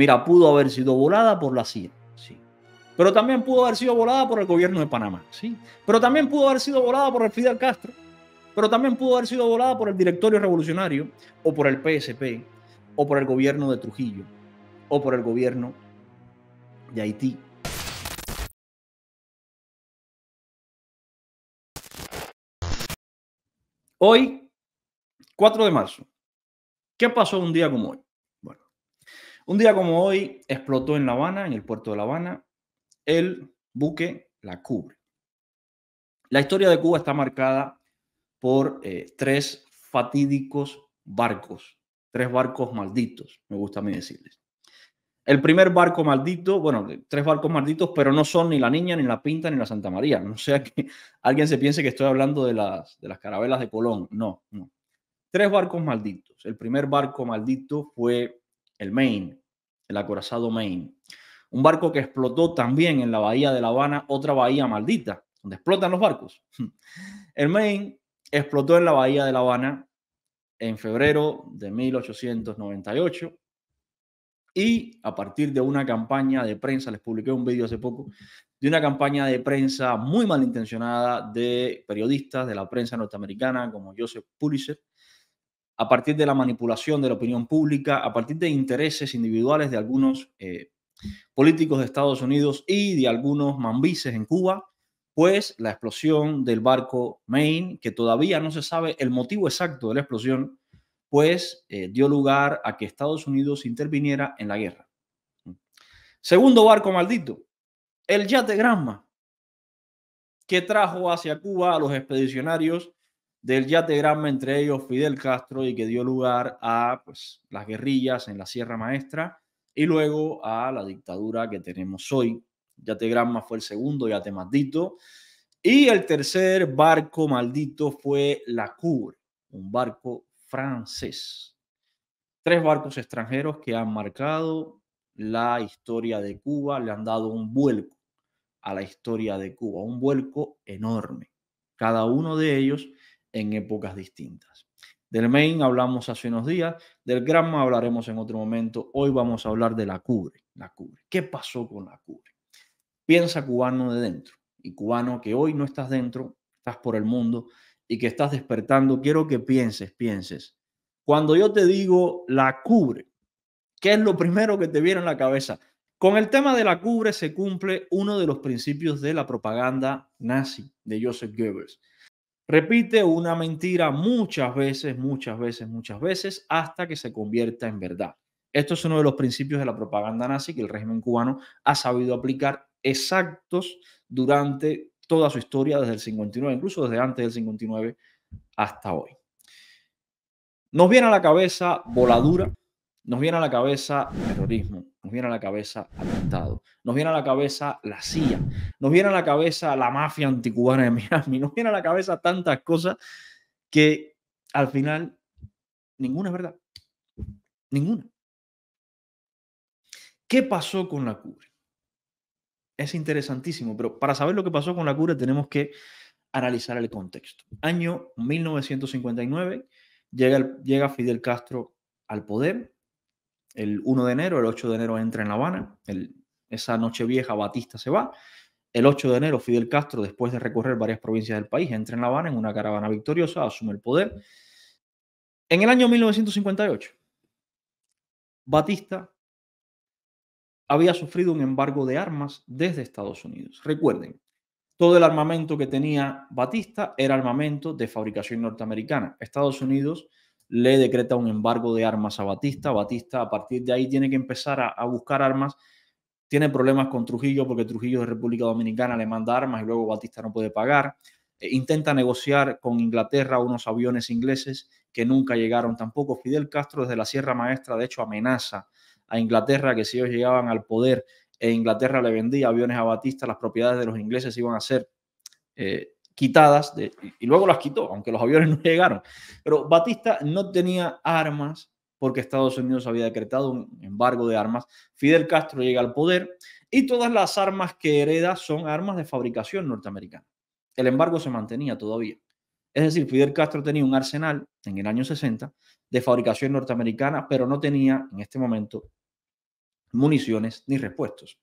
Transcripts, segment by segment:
Mira, pudo haber sido volada por la CIA, sí. Pero también pudo haber sido volada por el gobierno de Panamá, sí. Pero también pudo haber sido volada por el Fidel Castro. Pero también pudo haber sido volada por el directorio revolucionario o por el PSP o por el gobierno de Trujillo o por el gobierno de Haití. Hoy, 4 de marzo, ¿qué pasó un día como hoy? Un día como hoy explotó en La Habana, en el puerto de La Habana, el buque La Cubre. La historia de Cuba está marcada por eh, tres fatídicos barcos, tres barcos malditos, me gusta a mí decirles. El primer barco maldito, bueno, tres barcos malditos, pero no son ni la Niña, ni la Pinta, ni la Santa María. No sea que alguien se piense que estoy hablando de las, de las carabelas de Colón. No, no. Tres barcos malditos. El primer barco maldito fue el Maine, el acorazado Maine. Un barco que explotó también en la bahía de La Habana, otra bahía maldita, donde explotan los barcos. El Maine explotó en la bahía de La Habana en febrero de 1898 y a partir de una campaña de prensa, les publiqué un vídeo hace poco, de una campaña de prensa muy malintencionada de periodistas de la prensa norteamericana como Joseph Pulitzer, a partir de la manipulación de la opinión pública, a partir de intereses individuales de algunos eh, políticos de Estados Unidos y de algunos mambises en Cuba, pues la explosión del barco Maine, que todavía no se sabe el motivo exacto de la explosión, pues eh, dio lugar a que Estados Unidos interviniera en la guerra. Segundo barco maldito, el de Granma, que trajo hacia Cuba a los expedicionarios del yate Granma, entre ellos Fidel Castro y que dio lugar a pues, las guerrillas en la Sierra Maestra y luego a la dictadura que tenemos hoy. Yate Granma fue el segundo, yate maldito. Y el tercer barco maldito fue la Cour, un barco francés. Tres barcos extranjeros que han marcado la historia de Cuba, le han dado un vuelco a la historia de Cuba, un vuelco enorme. Cada uno de ellos en épocas distintas. Del Maine hablamos hace unos días, del Granma hablaremos en otro momento. Hoy vamos a hablar de la cubre, la cubre. ¿Qué pasó con la cubre? Piensa cubano de dentro y cubano que hoy no estás dentro, estás por el mundo y que estás despertando. Quiero que pienses, pienses. Cuando yo te digo la cubre, ¿qué es lo primero que te viene en la cabeza? Con el tema de la cubre se cumple uno de los principios de la propaganda nazi de Joseph Goebbels Repite una mentira muchas veces, muchas veces, muchas veces, hasta que se convierta en verdad. Esto es uno de los principios de la propaganda nazi que el régimen cubano ha sabido aplicar exactos durante toda su historia, desde el 59, incluso desde antes del 59 hasta hoy. Nos viene a la cabeza voladura, nos viene a la cabeza terrorismo, nos viene a la cabeza atentado, nos viene a la cabeza la CIA, nos viene a la cabeza la mafia anticubana de Miami, nos viene a la cabeza tantas cosas que al final ninguna es verdad. Ninguna. ¿Qué pasó con la cura? Es interesantísimo, pero para saber lo que pasó con la cura tenemos que analizar el contexto. Año 1959, llega, llega Fidel Castro al poder el 1 de enero, el 8 de enero entra en La Habana, esa noche vieja Batista se va. El 8 de enero Fidel Castro, después de recorrer varias provincias del país, entra en La Habana en una caravana victoriosa, asume el poder. En el año 1958, Batista había sufrido un embargo de armas desde Estados Unidos. Recuerden, todo el armamento que tenía Batista era armamento de fabricación norteamericana. Estados Unidos le decreta un embargo de armas a Batista. Batista a partir de ahí tiene que empezar a, buscar armas. Tiene problemas con Trujillo porque Trujillo de República Dominicana le manda armas y luego Batista no puede pagar. Eh, intenta negociar con Inglaterra unos aviones ingleses que nunca llegaron tampoco. Fidel Castro desde la Sierra Maestra, de hecho, amenaza a Inglaterra que si ellos llegaban al poder e Inglaterra le vendía aviones a Batista, las propiedades de los ingleses iban a ser eh, quitadas de, y luego las quitó, aunque los aviones no llegaron. Pero Batista no tenía armas porque Estados Unidos había decretado un embargo de armas. Fidel Castro llega al poder y todas las armas que hereda son armas de fabricación norteamericana. El embargo se mantenía todavía. Es decir, Fidel Castro tenía un arsenal en el año 60 de fabricación norteamericana, pero no tenía en este momento municiones ni repuestos.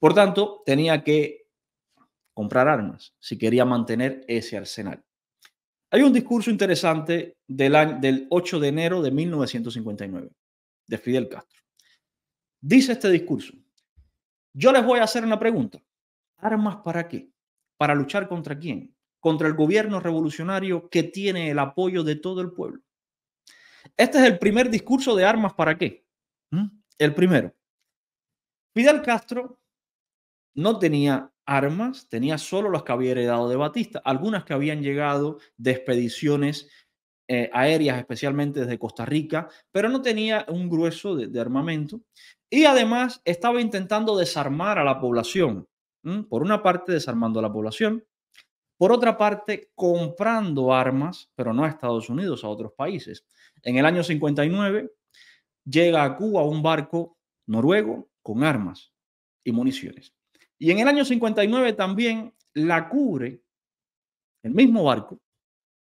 Por tanto, tenía que comprar armas, si quería mantener ese arsenal. Hay un discurso interesante del, 8 de enero de 1959 de Fidel Castro. Dice este discurso, yo les voy a hacer una pregunta. ¿Armas para qué? ¿Para luchar contra quién? Contra el gobierno revolucionario que tiene el apoyo de todo el pueblo. Este es el primer discurso de armas para qué. El primero. Fidel Castro no tenía armas tenía solo las que había heredado de Batista, algunas que habían llegado de expediciones eh, aéreas, especialmente desde Costa Rica, pero no tenía un grueso de, armamento. Y además estaba intentando desarmar a la población. Por una parte, desarmando a la población. Por otra parte, comprando armas, pero no a Estados Unidos, a otros países. En el año 59 llega a Cuba un barco noruego con armas y municiones. Y en el año 59 también la cubre, el mismo barco,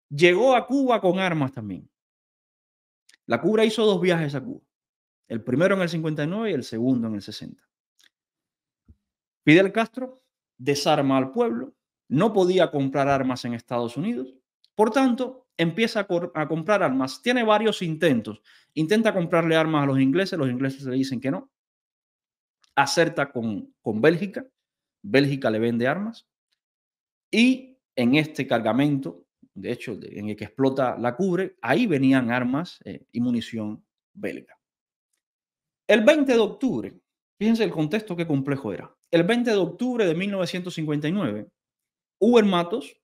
llegó a Cuba con armas también. La CUBRE hizo dos viajes a Cuba, el primero en el 59 y el segundo en el 60. Fidel Castro desarma al pueblo, no podía comprar armas en Estados Unidos, por tanto, empieza a, comprar armas. Tiene varios intentos. Intenta comprarle armas a los ingleses, los ingleses le dicen que no. Acerta con, con Bélgica, Bélgica le vende armas y en este cargamento, de hecho, en el que explota la cubre, ahí venían armas eh, y munición belga. El 20 de octubre, fíjense el contexto qué complejo era. El 20 de octubre de 1959, Uber Matos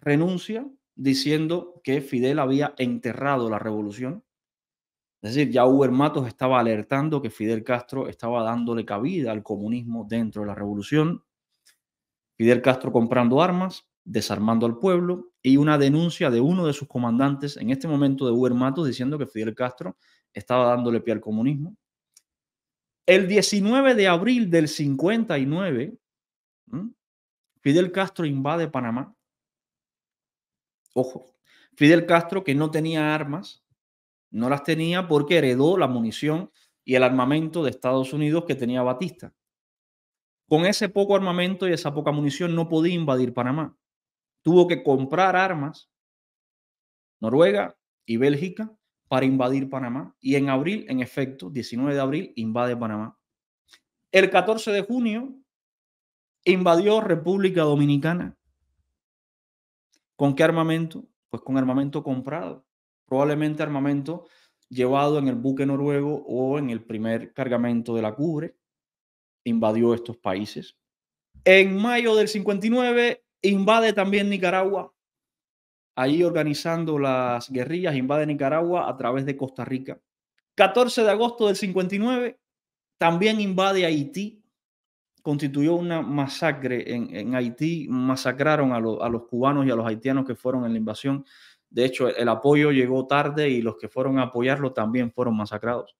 renuncia diciendo que Fidel había enterrado la revolución es decir, ya Uber Matos estaba alertando que Fidel Castro estaba dándole cabida al comunismo dentro de la revolución. Fidel Castro comprando armas, desarmando al pueblo y una denuncia de uno de sus comandantes en este momento de Uber Matos diciendo que Fidel Castro estaba dándole pie al comunismo. El 19 de abril del 59, Fidel Castro invade Panamá. Ojo, Fidel Castro que no tenía armas, no las tenía porque heredó la munición y el armamento de Estados Unidos que tenía Batista. Con ese poco armamento y esa poca munición no podía invadir Panamá. Tuvo que comprar armas Noruega y Bélgica para invadir Panamá. Y en abril, en efecto, 19 de abril, invade Panamá. El 14 de junio invadió República Dominicana. ¿Con qué armamento? Pues con armamento comprado probablemente armamento llevado en el buque noruego o en el primer cargamento de la cubre, invadió estos países. En mayo del 59 invade también Nicaragua, ahí organizando las guerrillas, invade Nicaragua a través de Costa Rica. 14 de agosto del 59 también invade Haití, constituyó una masacre en, Haití, masacraron a los cubanos y a los haitianos que fueron en la invasión de hecho, el, apoyo llegó tarde y los que fueron a apoyarlo también fueron masacrados.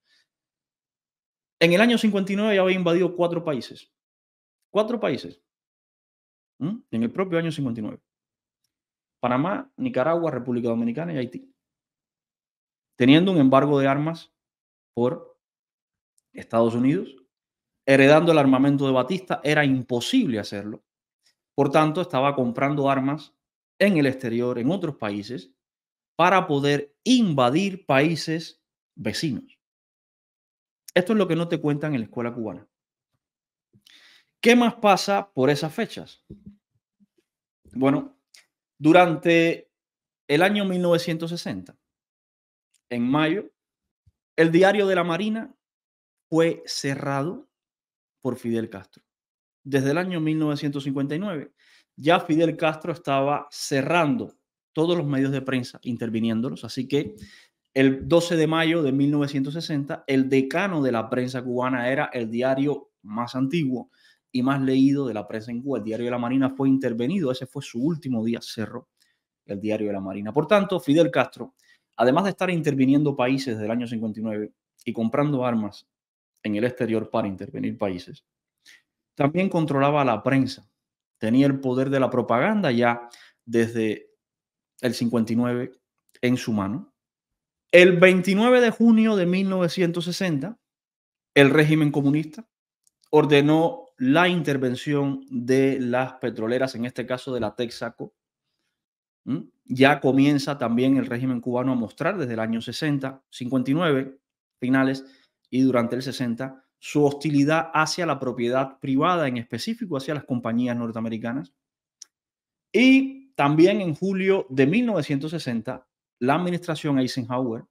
En el año 59 ya había invadido cuatro países. Cuatro países. En el propio año 59. Panamá, Nicaragua, República Dominicana y Haití. Teniendo un embargo de armas por Estados Unidos, heredando el armamento de Batista, era imposible hacerlo. Por tanto, estaba comprando armas en el exterior, en otros países, para poder invadir países vecinos. Esto es lo que no te cuentan en la escuela cubana. ¿Qué más pasa por esas fechas? Bueno, durante el año 1960, en mayo, el diario de la Marina fue cerrado por Fidel Castro. Desde el año 1959, ya Fidel Castro estaba cerrando todos los medios de prensa interviniéndolos. Así que el 12 de mayo de 1960, el decano de la prensa cubana era el diario más antiguo y más leído de la prensa en Cuba. El diario de la Marina fue intervenido, ese fue su último día, cerro, el diario de la Marina. Por tanto, Fidel Castro, además de estar interviniendo países desde el año 59 y comprando armas en el exterior para intervenir países, también controlaba la prensa, tenía el poder de la propaganda ya desde el 59 en su mano. El 29 de junio de 1960, el régimen comunista ordenó la intervención de las petroleras, en este caso de la Texaco. ¿Mm? Ya comienza también el régimen cubano a mostrar desde el año 60, 59 finales y durante el 60 su hostilidad hacia la propiedad privada, en específico hacia las compañías norteamericanas. Y también en julio de 1960, la administración Eisenhower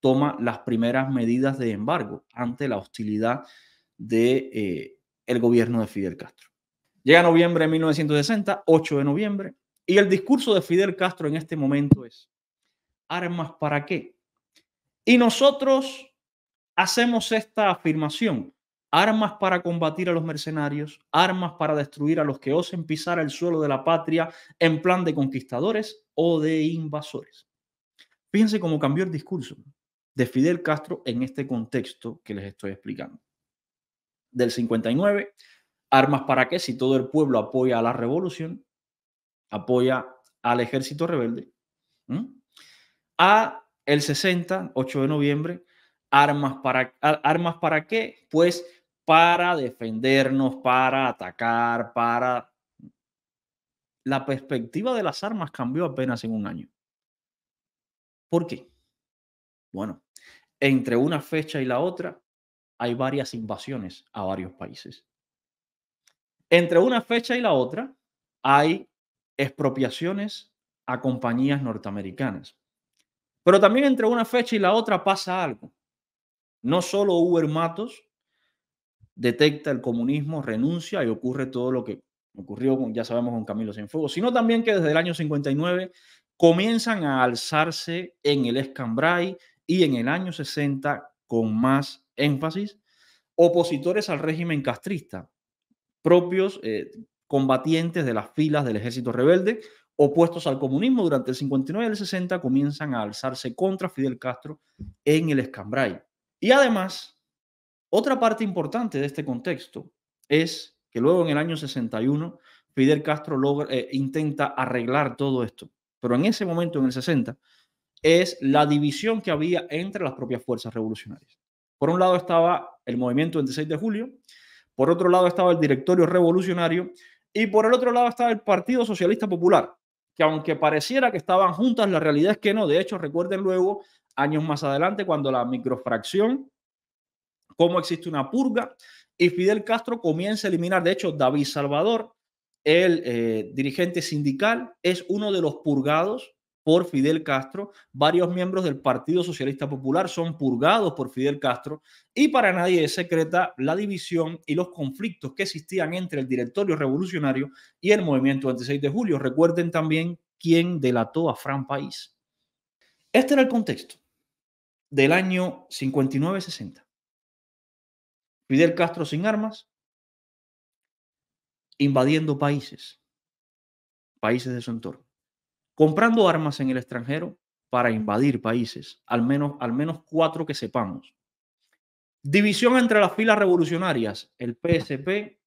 toma las primeras medidas de embargo ante la hostilidad del de, eh, gobierno de Fidel Castro. Llega noviembre de 1960, 8 de noviembre, y el discurso de Fidel Castro en este momento es, ¿armas para qué? Y nosotros hacemos esta afirmación armas para combatir a los mercenarios, armas para destruir a los que osen pisar el suelo de la patria en plan de conquistadores o de invasores. Fíjense cómo cambió el discurso de Fidel Castro en este contexto que les estoy explicando. Del 59, armas para qué si todo el pueblo apoya a la revolución, apoya al ejército rebelde. A el 60, 8 de noviembre, armas para, armas para qué? Pues para defendernos, para atacar, para... La perspectiva de las armas cambió apenas en un año. ¿Por qué? Bueno, entre una fecha y la otra hay varias invasiones a varios países. Entre una fecha y la otra hay expropiaciones a compañías norteamericanas. Pero también entre una fecha y la otra pasa algo. No solo Uber Matos detecta el comunismo, renuncia y ocurre todo lo que ocurrió, ya sabemos, con Camilo Cienfuegos, sino también que desde el año 59 comienzan a alzarse en el escambray y en el año 60 con más énfasis opositores al régimen castrista, propios eh, combatientes de las filas del ejército rebelde, opuestos al comunismo durante el 59 y el 60 comienzan a alzarse contra Fidel Castro en el escambray. Y además, otra parte importante de este contexto es que luego en el año 61 Fidel Castro eh, intenta arreglar todo esto, pero en ese momento, en el 60, es la división que había entre las propias fuerzas revolucionarias. Por un lado estaba el movimiento 26 de julio, por otro lado estaba el directorio revolucionario y por el otro lado estaba el Partido Socialista Popular, que aunque pareciera que estaban juntas, la realidad es que no. De hecho, recuerden luego, años más adelante, cuando la microfracción cómo existe una purga y Fidel Castro comienza a eliminar, de hecho, David Salvador, el eh, dirigente sindical, es uno de los purgados por Fidel Castro. Varios miembros del Partido Socialista Popular son purgados por Fidel Castro y para nadie es secreta la división y los conflictos que existían entre el directorio revolucionario y el movimiento 26 de julio. Recuerden también quién delató a Fran País. Este era el contexto del año 59-60. Fidel Castro sin armas, invadiendo países, países de su entorno, comprando armas en el extranjero para invadir países, al menos, al menos cuatro que sepamos. División entre las filas revolucionarias, el PSP,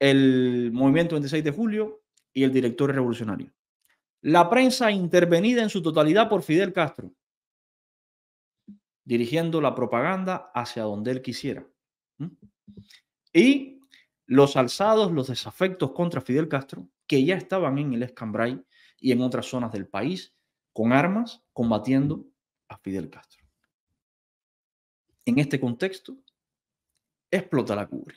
el Movimiento 26 de Julio y el director Revolucionario. La prensa intervenida en su totalidad por Fidel Castro dirigiendo la propaganda hacia donde él quisiera. Y los alzados, los desafectos contra Fidel Castro, que ya estaban en el Escambray y en otras zonas del país, con armas, combatiendo a Fidel Castro. En este contexto, explota la cubre.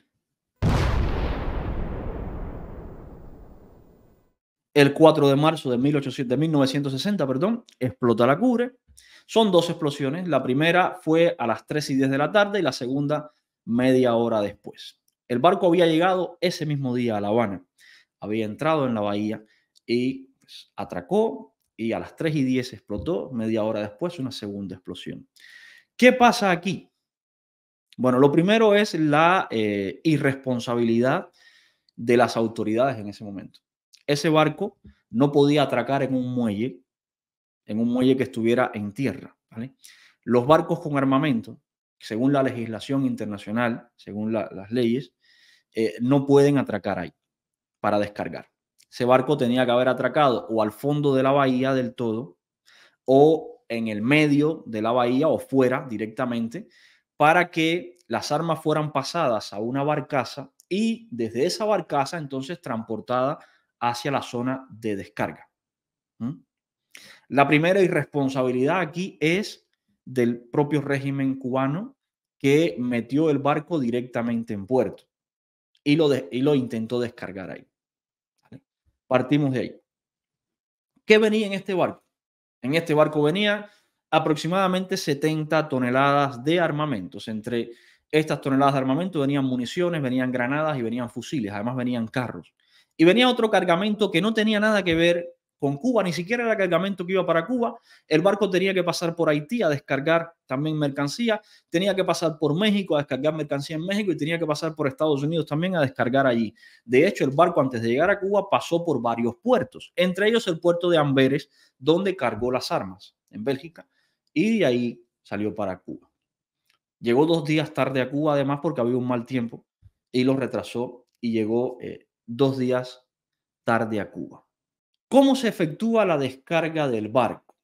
El 4 de marzo de, 18, 1960, perdón, explota la cubre son dos explosiones. La primera fue a las 3 y 10 de la tarde y la segunda media hora después. El barco había llegado ese mismo día a La Habana, había entrado en la bahía y pues, atracó y a las 3 y 10 explotó, media hora después una segunda explosión. ¿Qué pasa aquí? Bueno, lo primero es la eh, irresponsabilidad de las autoridades en ese momento. Ese barco no podía atracar en un muelle en un muelle que estuviera en tierra. Los barcos con armamento, según la legislación internacional, según las leyes, eh, no pueden atracar ahí para descargar. Ese barco tenía que haber atracado o al fondo de la bahía del todo o en el medio de la bahía o fuera directamente para que las armas fueran pasadas a una barcaza y desde esa barcaza entonces transportada hacia la zona de descarga. La primera irresponsabilidad aquí es del propio régimen cubano que metió el barco directamente en puerto y lo, lo intentó descargar ahí. Partimos de ahí. ¿Qué venía en este barco? En este barco venía aproximadamente 70 toneladas de armamentos. Entre estas toneladas de armamento venían municiones, venían granadas y venían fusiles. Además venían carros. Y venía otro cargamento que no tenía nada que ver con Cuba, ni siquiera era cargamento que iba para Cuba, el barco tenía que pasar por Haití a descargar también mercancía, tenía que pasar por México a descargar mercancía en México y tenía que pasar por Estados Unidos también a descargar allí. De hecho, el barco antes de llegar a Cuba pasó por varios puertos, entre ellos el puerto de Amberes, donde cargó las armas en Bélgica, y de ahí salió para Cuba. Llegó dos días tarde a Cuba, además, porque había un mal tiempo y lo retrasó y llegó eh, dos días tarde a Cuba. ¿Cómo se efectúa la descarga del barco?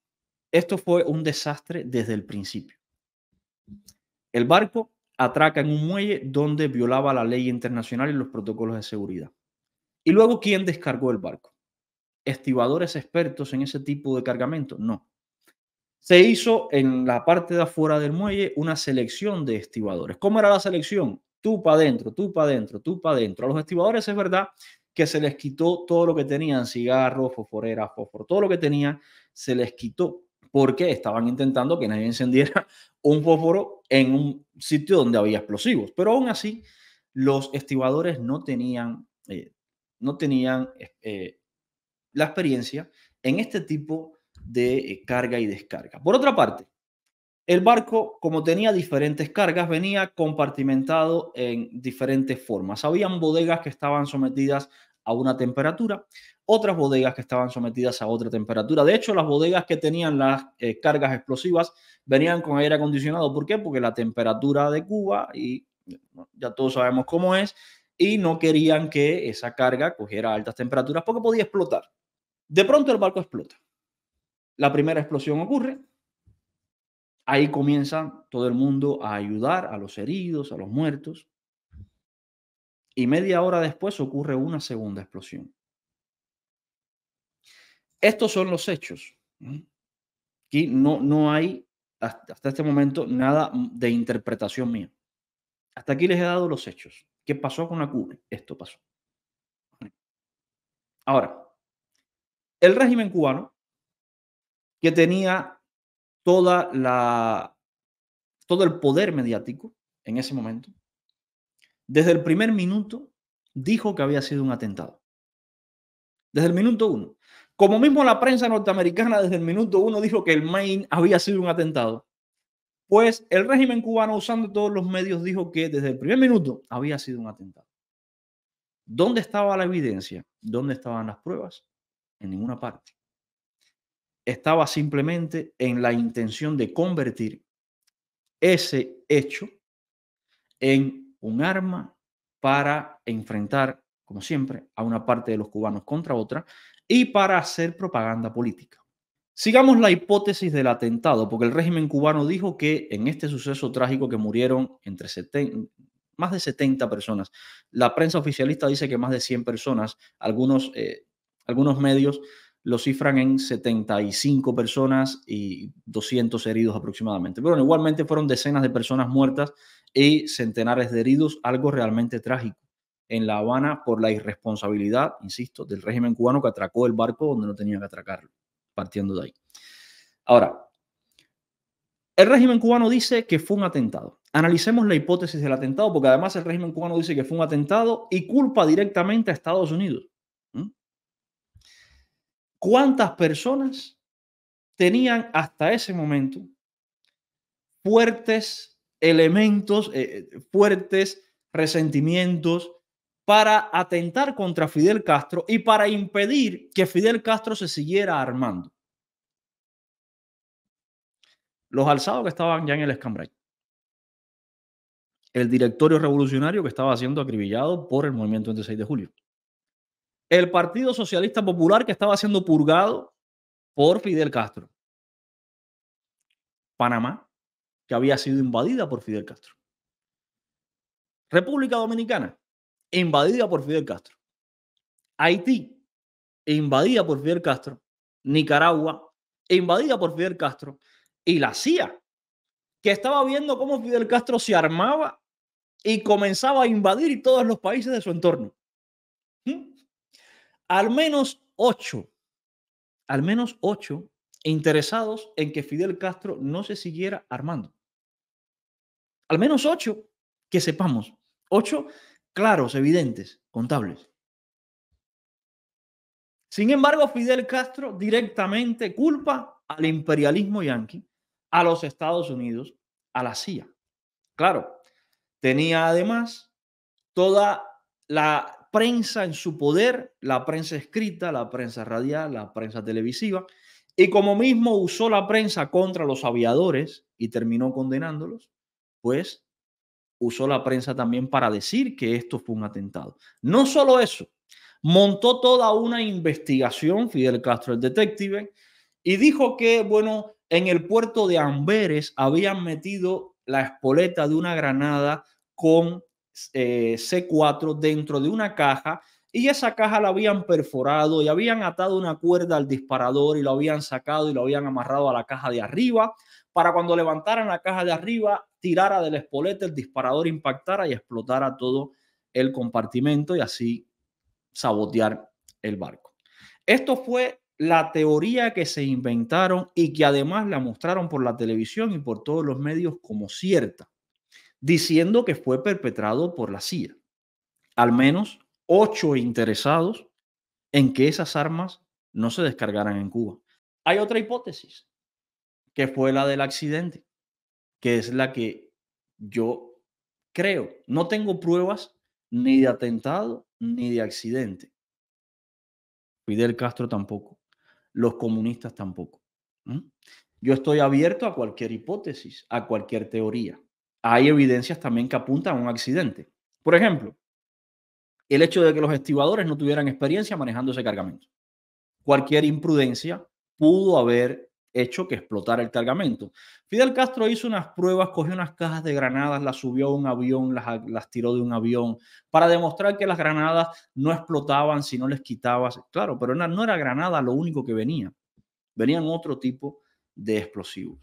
Esto fue un desastre desde el principio. El barco atraca en un muelle donde violaba la ley internacional y los protocolos de seguridad. Y luego, ¿quién descargó el barco? ¿Estibadores expertos en ese tipo de cargamento? No. Se hizo en la parte de afuera del muelle una selección de estibadores. ¿Cómo era la selección? Tú para adentro, tú para adentro, tú para adentro. A los estibadores es verdad que se les quitó todo lo que tenían, cigarros, fosforeras, fósforo, todo lo que tenían, se les quitó porque estaban intentando que nadie encendiera un fósforo en un sitio donde había explosivos. Pero aún así, los estibadores no tenían, eh, no tenían eh, eh, la experiencia en este tipo de carga y descarga. Por otra parte, el barco, como tenía diferentes cargas, venía compartimentado en diferentes formas. Habían bodegas que estaban sometidas a una temperatura, otras bodegas que estaban sometidas a otra temperatura. De hecho, las bodegas que tenían las eh, cargas explosivas venían con aire acondicionado. ¿Por qué? Porque la temperatura de Cuba, y ya todos sabemos cómo es, y no querían que esa carga cogiera altas temperaturas porque podía explotar. De pronto el barco explota. La primera explosión ocurre. Ahí comienza todo el mundo a ayudar a los heridos, a los muertos y media hora después ocurre una segunda explosión. Estos son los hechos. Aquí no, no hay hasta este momento nada mm, de interpretación mía. Hasta aquí les he dado los hechos. ¿Qué pasó con la Cuba? Esto pasó. Ahora, el régimen cubano, que tenía toda la, todo el poder mediático en ese momento, desde el primer minuto dijo que había sido un atentado. Desde el minuto uno. Como mismo la prensa norteamericana desde el minuto uno dijo que el Maine había sido un atentado, pues el régimen cubano usando todos los medios dijo que desde el primer minuto había sido un atentado. ¿Dónde estaba la evidencia? ¿Dónde estaban las pruebas? En ninguna parte. Estaba simplemente en la intención de convertir ese hecho en un arma para enfrentar, como siempre, a una parte de los cubanos contra otra y para hacer propaganda política. Sigamos la hipótesis del atentado, porque el régimen cubano dijo que en este suceso trágico que murieron entre más de 70 personas, la prensa oficialista dice que más de 100 personas, algunos, eh, algunos medios lo cifran en 75 personas y 200 heridos aproximadamente. Pero igualmente fueron decenas de personas muertas y centenares de heridos, algo realmente trágico en La Habana por la irresponsabilidad, insisto, del régimen cubano que atracó el barco donde no tenía que atracarlo, partiendo de ahí. Ahora, el régimen cubano dice que fue un atentado. Analicemos la hipótesis del atentado, porque además el régimen cubano dice que fue un atentado y culpa directamente a Estados Unidos. ¿Cuántas personas tenían hasta ese momento fuertes elementos eh, eh, fuertes, resentimientos, para atentar contra Fidel Castro y para impedir que Fidel Castro se siguiera armando. Los alzados que estaban ya en el escambray. El directorio revolucionario que estaba siendo acribillado por el movimiento 26 de julio. El Partido Socialista Popular que estaba siendo purgado por Fidel Castro. Panamá, que había sido invadida por Fidel Castro. República Dominicana, invadida por Fidel Castro. Haití, invadida por Fidel Castro. Nicaragua, invadida por Fidel Castro. Y la CIA, que estaba viendo cómo Fidel Castro se armaba y comenzaba a invadir todos los países de su entorno. ¿Mm? Al menos ocho, al menos ocho interesados en que Fidel Castro no se siguiera armando. Al menos ocho que sepamos. Ocho claros, evidentes, contables. Sin embargo, Fidel Castro directamente culpa al imperialismo yanqui, a los Estados Unidos, a la CIA. Claro, tenía además toda la prensa en su poder, la prensa escrita, la prensa radial, la prensa televisiva, y como mismo usó la prensa contra los aviadores y terminó condenándolos, pues usó la prensa también para decir que esto fue un atentado. No solo eso, montó toda una investigación, Fidel Castro el detective, y dijo que, bueno, en el puerto de Amberes habían metido la espoleta de una granada con eh, C4 dentro de una caja y esa caja la habían perforado y habían atado una cuerda al disparador y lo habían sacado y lo habían amarrado a la caja de arriba para cuando levantaran la caja de arriba tirara del espolete, el disparador impactara y explotara todo el compartimento y así sabotear el barco. Esto fue la teoría que se inventaron y que además la mostraron por la televisión y por todos los medios como cierta, diciendo que fue perpetrado por la CIA. Al menos ocho interesados en que esas armas no se descargaran en Cuba. Hay otra hipótesis, que fue la del accidente que es la que yo creo. No tengo pruebas ni de atentado ni de accidente. Fidel Castro tampoco. Los comunistas tampoco. Yo estoy abierto a cualquier hipótesis, a cualquier teoría. Hay evidencias también que apuntan a un accidente. Por ejemplo, el hecho de que los estibadores no tuvieran experiencia manejando ese cargamento. Cualquier imprudencia pudo haber hecho que explotara el cargamento. Fidel Castro hizo unas pruebas, cogió unas cajas de granadas, las subió a un avión, las, tiró de un avión, para demostrar que las granadas no explotaban si no les quitabas. Claro, pero no, no era granada lo único que venía. Venían otro tipo de explosivos.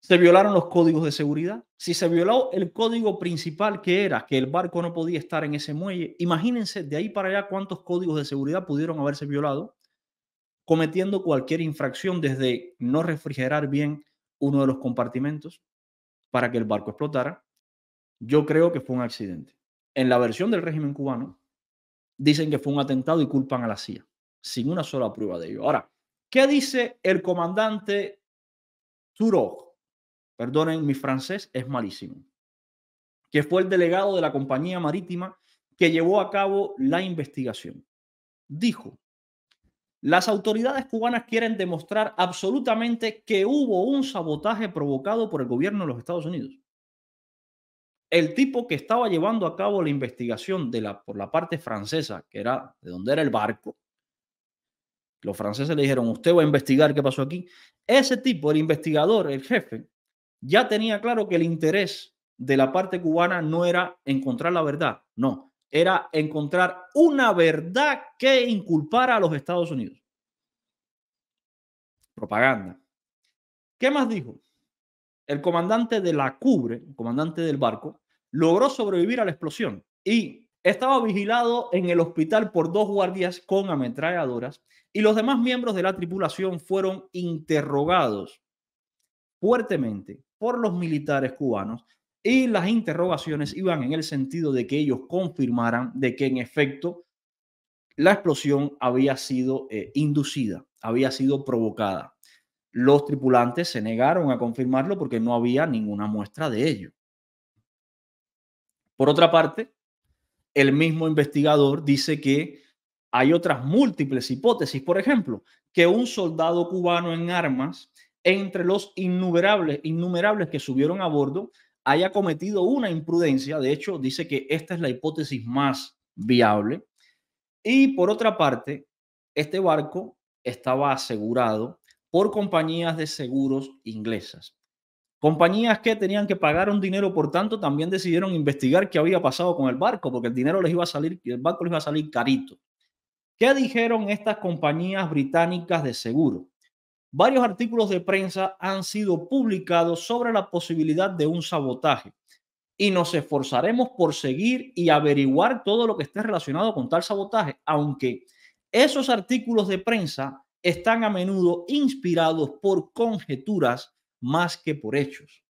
¿Se violaron los códigos de seguridad? Si se violó el código principal que era que el barco no podía estar en ese muelle, imagínense de ahí para allá cuántos códigos de seguridad pudieron haberse violado cometiendo cualquier infracción desde no refrigerar bien uno de los compartimentos para que el barco explotara, yo creo que fue un accidente. En la versión del régimen cubano, dicen que fue un atentado y culpan a la CIA, sin una sola prueba de ello. Ahora, ¿qué dice el comandante Turok? Perdonen, mi francés es malísimo. Que fue el delegado de la compañía marítima que llevó a cabo la investigación. Dijo las autoridades cubanas quieren demostrar absolutamente que hubo un sabotaje provocado por el gobierno de los Estados Unidos. El tipo que estaba llevando a cabo la investigación por la parte francesa, que era de donde era el barco, los franceses le dijeron, usted va a investigar qué pasó aquí. Ese tipo, el investigador, el jefe, ya tenía claro que el interés de la parte cubana no era encontrar la verdad, no, era encontrar una verdad que inculpara a los Estados Unidos. Propaganda. ¿Qué más dijo? El comandante de la Cubre, el comandante del barco, logró sobrevivir a la explosión y estaba vigilado en el hospital por dos guardias con ametralladoras y los demás miembros de la tripulación fueron interrogados fuertemente por los militares cubanos y las interrogaciones iban en el sentido de que ellos confirmaran de que en efecto la explosión había sido eh, inducida, había sido provocada. Los tripulantes se negaron a confirmarlo porque no había ninguna muestra de ello. Por otra parte, el mismo investigador dice que hay otras múltiples hipótesis, por ejemplo, que un soldado cubano en armas, entre los innumerables, innumerables que subieron a bordo, haya cometido una imprudencia, de hecho dice que esta es la hipótesis más viable, y por otra parte, este barco estaba asegurado por compañías de seguros inglesas. Compañías que tenían que pagar un dinero, por tanto, también decidieron investigar qué había pasado con el barco, porque el dinero les iba a salir, el barco les iba a salir carito. ¿Qué dijeron estas compañías británicas de seguro? varios artículos de prensa han sido publicados sobre la posibilidad de un sabotaje y nos esforzaremos por seguir y averiguar todo lo que esté relacionado con tal sabotaje, aunque esos artículos de prensa están a menudo inspirados por conjeturas más que por hechos.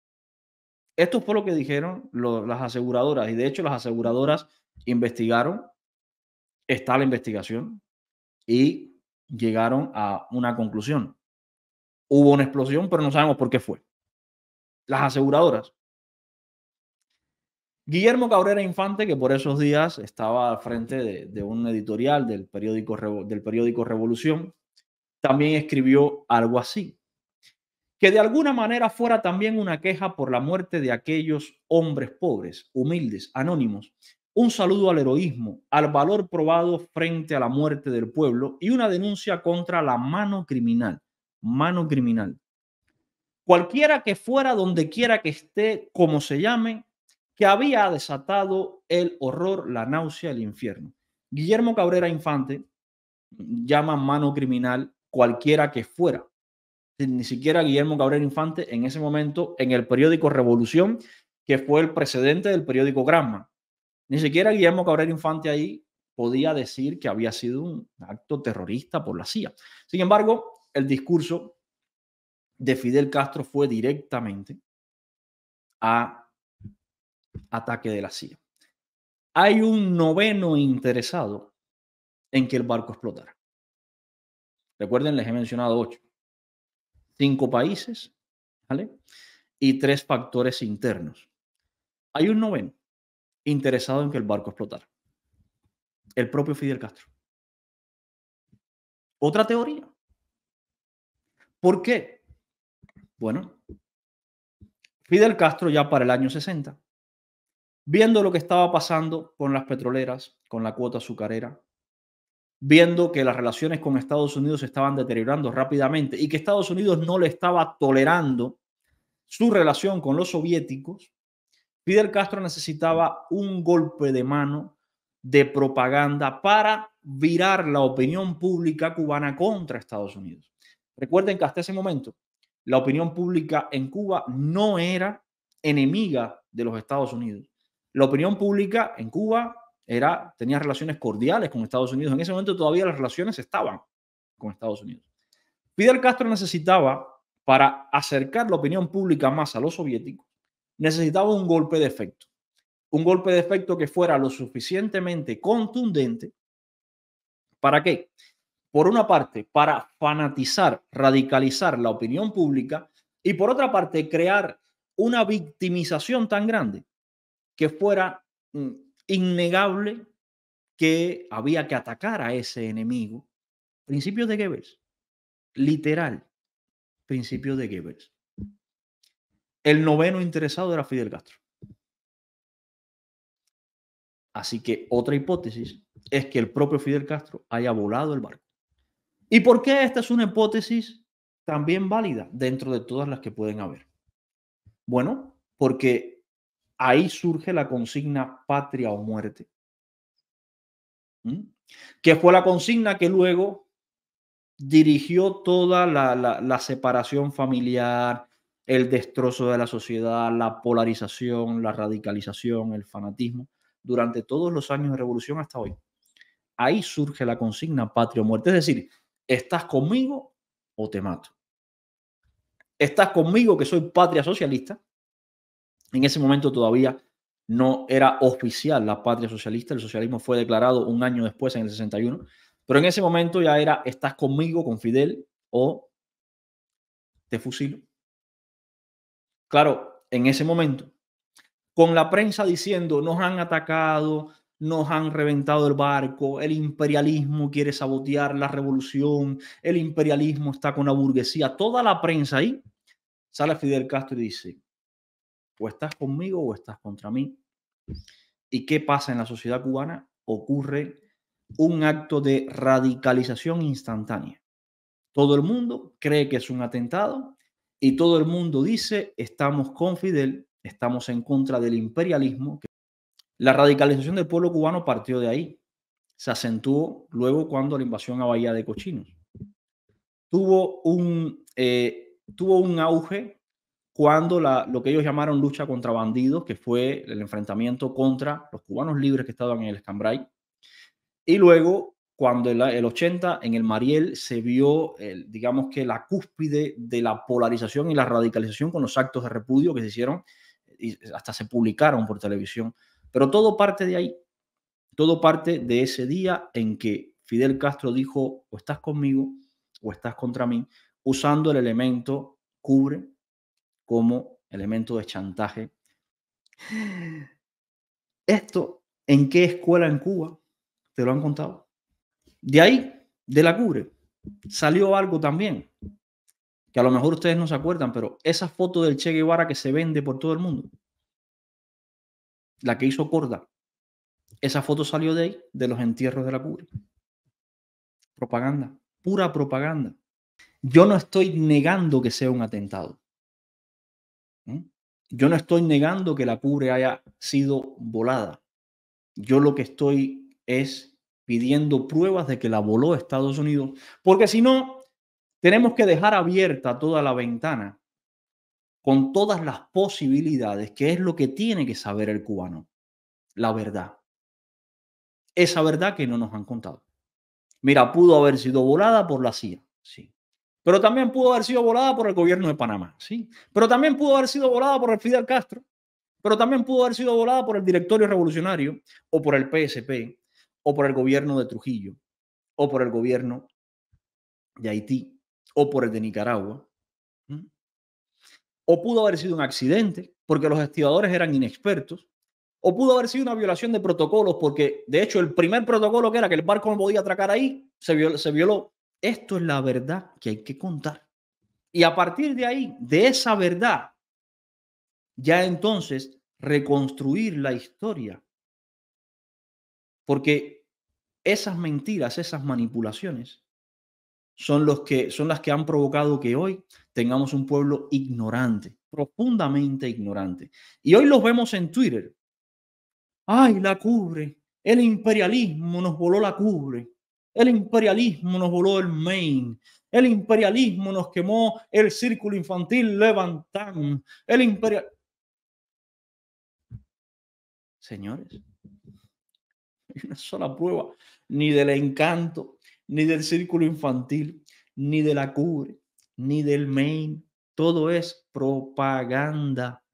Esto fue lo que dijeron las aseguradoras y de hecho las aseguradoras investigaron, está la investigación y llegaron a una conclusión hubo una explosión, pero no sabemos por qué fue. Las aseguradoras. Guillermo Cabrera Infante, que por esos días estaba al frente de, un editorial del periódico, del periódico Revolución, también escribió algo así. Que de alguna manera fuera también una queja por la muerte de aquellos hombres pobres, humildes, anónimos, un saludo al heroísmo, al valor probado frente a la muerte del pueblo y una denuncia contra la mano criminal mano criminal. Cualquiera que fuera, donde quiera que esté, como se llame, que había desatado el horror, la náusea, el infierno. Guillermo Cabrera Infante llama mano criminal cualquiera que fuera. Ni siquiera Guillermo Cabrera Infante en ese momento en el periódico Revolución, que fue el precedente del periódico Granma. Ni siquiera Guillermo Cabrera Infante ahí podía decir que había sido un acto terrorista por la CIA. Sin embargo, el discurso de Fidel Castro fue directamente a ataque de la CIA. Hay un noveno interesado en que el barco explotara. Recuerden, les he mencionado ocho. Cinco países, ¿vale? Y tres factores internos. Hay un noveno interesado en que el barco explotara. El propio Fidel Castro. Otra teoría ¿Por qué? Bueno, Fidel Castro ya para el año 60, viendo lo que estaba pasando con las petroleras, con la cuota azucarera, viendo que las relaciones con Estados Unidos se estaban deteriorando rápidamente y que Estados Unidos no le estaba tolerando su relación con los soviéticos, Fidel Castro necesitaba un golpe de mano de propaganda para virar la opinión pública cubana contra Estados Unidos. Recuerden que hasta ese momento la opinión pública en Cuba no era enemiga de los Estados Unidos. La opinión pública en Cuba era, tenía relaciones cordiales con Estados Unidos. En ese momento todavía las relaciones estaban con Estados Unidos. Fidel Castro necesitaba, para acercar la opinión pública más a los soviéticos, necesitaba un golpe de efecto. Un golpe de efecto que fuera lo suficientemente contundente. ¿Para qué? por una parte, para fanatizar, radicalizar la opinión pública y por otra parte, crear una victimización tan grande que fuera mm, innegable que había que atacar a ese enemigo. Principios de Goebbels, literal, principios de Goebbels. El noveno interesado era Fidel Castro. Así que otra hipótesis es que el propio Fidel Castro haya volado el barco. ¿Y por qué esta es una hipótesis también válida dentro de todas las que pueden haber? Bueno, porque ahí surge la consigna patria o muerte, ¿Mm? que fue la consigna que luego dirigió toda la, la separación familiar, el destrozo de la sociedad, la polarización, la radicalización, el fanatismo, durante todos los años de revolución hasta hoy. Ahí surge la consigna patria o muerte. Es decir, ¿Estás conmigo o te mato? ¿Estás conmigo que soy patria socialista? En ese momento todavía no era oficial la patria socialista, el socialismo fue declarado un año después, en el 61, pero en ese momento ya era, ¿estás conmigo, con Fidel o te fusilo? Claro, en ese momento, con la prensa diciendo, nos han atacado, nos han reventado el barco, el imperialismo quiere sabotear la revolución, el imperialismo está con la burguesía, toda la prensa ahí, sale Fidel Castro y dice, o estás conmigo o estás contra mí. ¿Y qué pasa en la sociedad cubana? Ocurre un acto de radicalización instantánea. Todo el mundo cree que es un atentado y todo el mundo dice, estamos con Fidel, estamos en contra del imperialismo, la radicalización del pueblo cubano partió de ahí. Se acentuó luego cuando la invasión a Bahía de Cochinos. Tuvo un, eh, tuvo un auge cuando la, lo que ellos llamaron lucha contra bandidos, que fue el enfrentamiento contra los cubanos libres que estaban en el Escambray. Y luego, cuando el, el 80, en el Mariel, se vio, digamos que la cúspide de la polarización y la radicalización con los actos de repudio que se hicieron y hasta se publicaron por televisión pero todo parte de ahí, todo parte de ese día en que Fidel Castro dijo, o estás conmigo o estás contra mí, usando el elemento cubre como elemento de chantaje. Esto, ¿en qué escuela en Cuba te lo han contado? De ahí, de la cubre, salió algo también, que a lo mejor ustedes no se acuerdan, pero esa foto del Che Guevara que se vende por todo el mundo, la que hizo Corda, esa foto salió de ahí, de los entierros de la cubre. Propaganda, pura propaganda. Yo no estoy negando que sea un atentado. Yo no estoy negando que la cubre haya sido volada. Yo lo que estoy es pidiendo pruebas de que la voló Estados Unidos, porque si no, tenemos que dejar abierta toda la ventana con todas las posibilidades, que es lo que tiene que saber el cubano, la verdad. Esa verdad que no nos han contado. Mira, pudo haber sido volada por la CIA, sí. Pero también pudo haber sido volada por el gobierno de Panamá, sí. Pero también pudo haber sido volada por el Fidel Castro. Pero también pudo haber sido volada por el Directorio Revolucionario o por el PSP o por el gobierno de Trujillo o por el gobierno de Haití o por el de Nicaragua o pudo haber sido un accidente porque los estibadores eran inexpertos, o pudo haber sido una violación de protocolos porque, de hecho, el primer protocolo que era que el barco no podía atracar ahí, se violó. Se violó. Esto es la verdad que hay que contar. Y a partir de ahí, de esa verdad, ya entonces reconstruir la historia. Porque esas mentiras, esas manipulaciones, son, los que, son las que han provocado que hoy tengamos un pueblo ignorante, profundamente ignorante. Y hoy los vemos en Twitter. Ay, la cubre. El imperialismo nos voló la cubre. El imperialismo nos voló el Maine. El imperialismo nos quemó el círculo infantil Levantan. El imperial. Señores, una sola prueba ni del encanto ni del círculo infantil, ni de la cubre, ni del main. Todo es propaganda.